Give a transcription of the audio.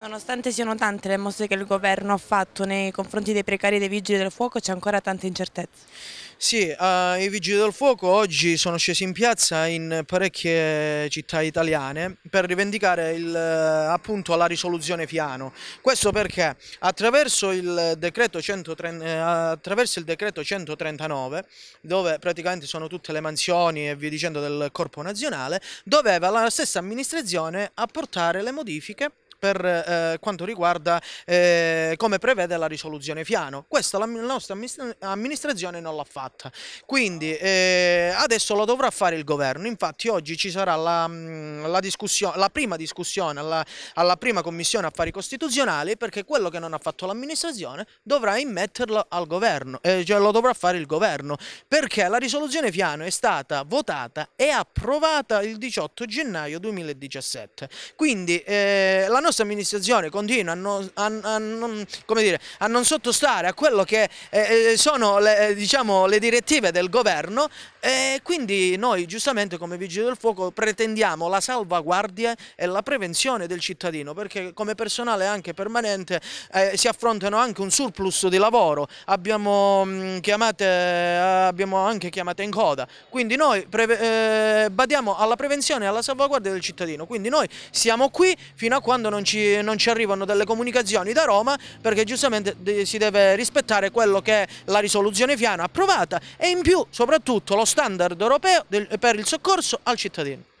Nonostante siano tante le mosse che il governo ha fatto nei confronti dei precari dei vigili del fuoco c'è ancora tanta incertezza. Sì, eh, i vigili del fuoco oggi sono scesi in piazza in parecchie città italiane per rivendicare il, eh, appunto la risoluzione Fiano. Questo perché attraverso il, 130, eh, attraverso il decreto 139, dove praticamente sono tutte le mansioni e via dicendo del corpo nazionale, doveva la stessa amministrazione apportare le modifiche per eh, quanto riguarda eh, come prevede la risoluzione Fiano. Questa la, la nostra amministrazione non l'ha fatta, quindi eh, adesso lo dovrà fare il governo. Infatti oggi ci sarà la, mm, la, la prima discussione alla, alla, prima commissione affari costituzionali perché quello che non ha fatto l'amministrazione dovrà immetterlo al governo, eh, cioè lo dovrà fare il governo perché la risoluzione Fiano è stata votata e approvata il 18 gennaio 2017. Quindi eh, la nostra nostra amministrazione continua a non, a, a non, dire, a non sottostare a quello che eh, eh sono le, eh, diciamo, le, direttive del governo e quindi noi giustamente come Vigili del Fuoco pretendiamo la salvaguardia e la prevenzione del cittadino perché come personale anche permanente eh, si affrontano anche un surplus di lavoro, abbiamo, mh, mm, chiamate, eh, abbiamo anche chiamate in coda, quindi noi eh, badiamo alla prevenzione e alla salvaguardia del cittadino, quindi noi siamo qui fino a quando non non ci, non ci arrivano delle comunicazioni da Roma perché giustamente si deve rispettare quello che è la risoluzione Fiano approvata e in più soprattutto lo standard europeo del, per il soccorso al cittadino.